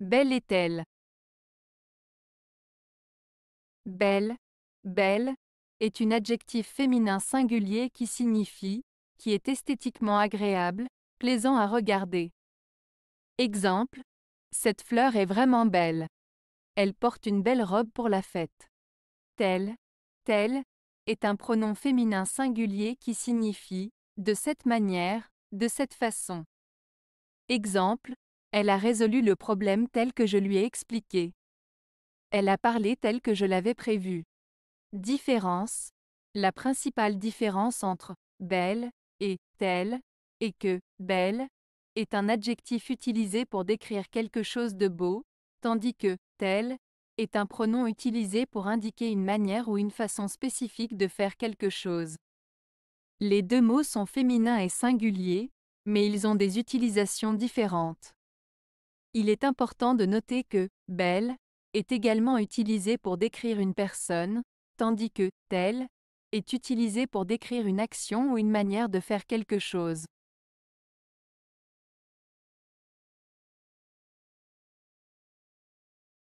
Belle est-elle Belle, belle, est un adjectif féminin singulier qui signifie, qui est esthétiquement agréable, plaisant à regarder. Exemple, cette fleur est vraiment belle. Elle porte une belle robe pour la fête. Telle, telle, est un pronom féminin singulier qui signifie, de cette manière, de cette façon. Exemple, elle a résolu le problème tel que je lui ai expliqué. Elle a parlé tel que je l'avais prévu. Différence. La principale différence entre belle et telle est que belle est un adjectif utilisé pour décrire quelque chose de beau, tandis que tel est un pronom utilisé pour indiquer une manière ou une façon spécifique de faire quelque chose. Les deux mots sont féminins et singuliers, mais ils ont des utilisations différentes. Il est important de noter que belle est également utilisé pour décrire une personne, tandis que telle est utilisé pour décrire une action ou une manière de faire quelque chose.